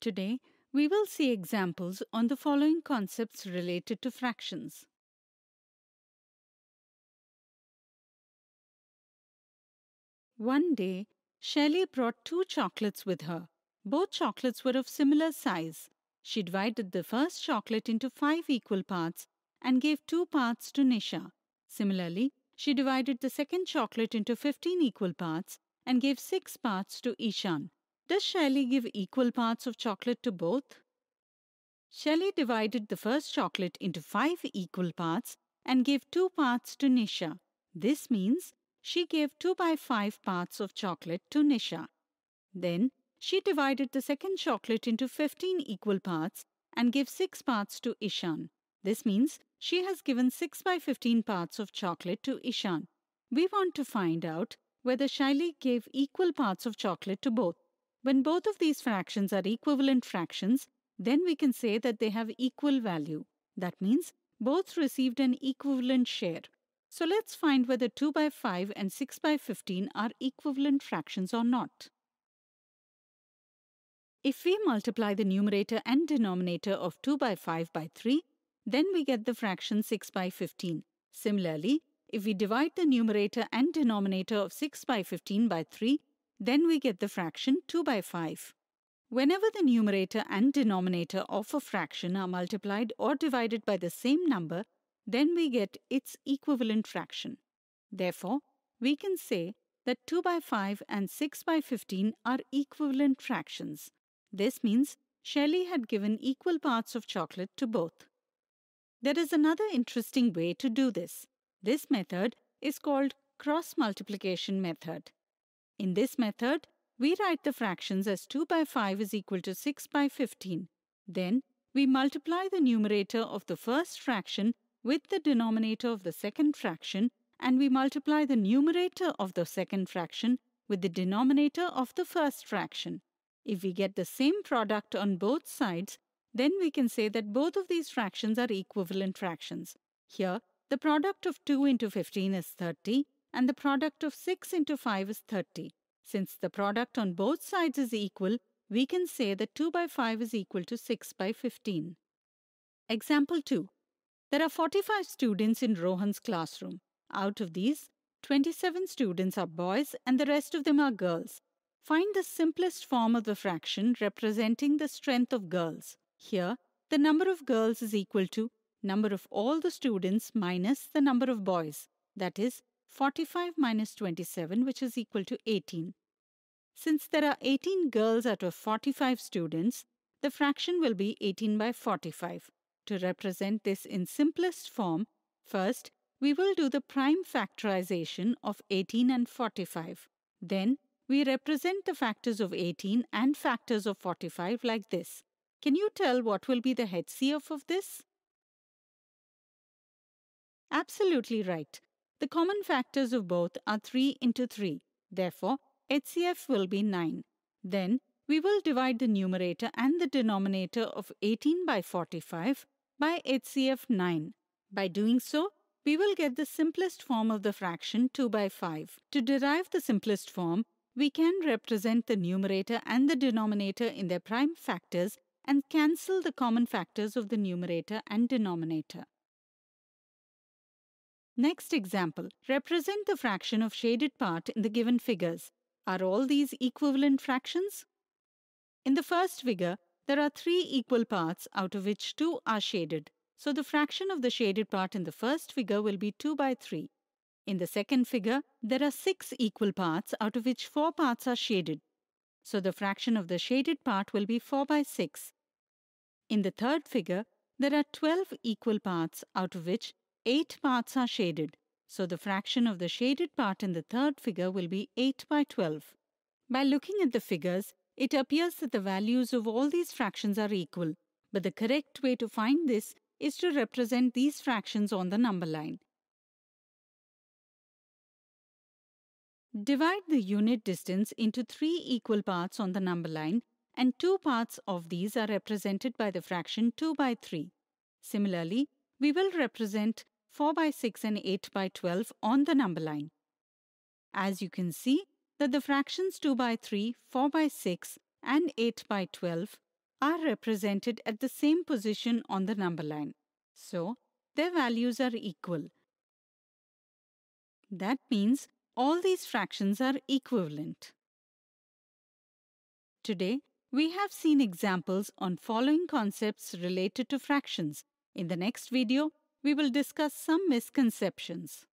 Today, we will see examples on the following concepts related to fractions. One day, Shelley brought two chocolates with her. Both chocolates were of similar size. She divided the first chocolate into five equal parts and gave two parts to Nisha. Similarly, she divided the second chocolate into 15 equal parts and gave six parts to Ishan. Does Shelley give equal parts of chocolate to both? Shelley divided the first chocolate into five equal parts and gave two parts to Nisha. This means she gave two by five parts of chocolate to Nisha. Then she divided the second chocolate into 15 equal parts and gave six parts to Ishan. This means she has given 6 by 15 parts of chocolate to Ishan. We want to find out whether Shaili gave equal parts of chocolate to both. When both of these fractions are equivalent fractions, then we can say that they have equal value. That means both received an equivalent share. So let's find whether 2 by 5 and 6 by 15 are equivalent fractions or not. If we multiply the numerator and denominator of 2 by 5 by 3, then we get the fraction 6 by 15. Similarly, if we divide the numerator and denominator of 6 by 15 by 3, then we get the fraction 2 by 5. Whenever the numerator and denominator of a fraction are multiplied or divided by the same number, then we get its equivalent fraction. Therefore, we can say that 2 by 5 and 6 by 15 are equivalent fractions. This means Shelley had given equal parts of chocolate to both. There is another interesting way to do this. This method is called cross multiplication method. In this method, we write the fractions as 2 by 5 is equal to 6 by 15. Then, we multiply the numerator of the first fraction with the denominator of the second fraction and we multiply the numerator of the second fraction with the denominator of the first fraction. If we get the same product on both sides, then we can say that both of these fractions are equivalent fractions. Here, the product of 2 into 15 is 30 and the product of 6 into 5 is 30. Since the product on both sides is equal, we can say that 2 by 5 is equal to 6 by 15. Example 2. There are 45 students in Rohan's classroom. Out of these, 27 students are boys and the rest of them are girls. Find the simplest form of the fraction representing the strength of girls. Here, the number of girls is equal to number of all the students minus the number of boys, that is 45 minus 27, which is equal to 18. Since there are 18 girls out of 45 students, the fraction will be 18 by 45. To represent this in simplest form, first we will do the prime factorization of 18 and 45. Then we represent the factors of 18 and factors of 45 like this. Can you tell what will be the HCF of this? Absolutely right. The common factors of both are 3 into 3. Therefore, HCF will be 9. Then, we will divide the numerator and the denominator of 18 by 45 by HCF 9. By doing so, we will get the simplest form of the fraction 2 by 5. To derive the simplest form, we can represent the numerator and the denominator in their prime factors and cancel the common factors of the numerator and denominator. Next example, represent the fraction of shaded part in the given figures. Are all these equivalent fractions? In the first figure, there are three equal parts out of which two are shaded. So the fraction of the shaded part in the first figure will be 2 by 3. In the second figure, there are six equal parts out of which four parts are shaded. So the fraction of the shaded part will be 4 by 6. In the third figure, there are 12 equal parts out of which 8 parts are shaded, so the fraction of the shaded part in the third figure will be 8 by 12. By looking at the figures, it appears that the values of all these fractions are equal, but the correct way to find this is to represent these fractions on the number line. Divide the unit distance into three equal parts on the number line and two parts of these are represented by the fraction 2 by 3. Similarly, we will represent 4 by 6 and 8 by 12 on the number line. As you can see that the fractions 2 by 3, 4 by 6 and 8 by 12 are represented at the same position on the number line. So, their values are equal. That means all these fractions are equivalent. Today, we have seen examples on following concepts related to fractions. In the next video, we will discuss some misconceptions.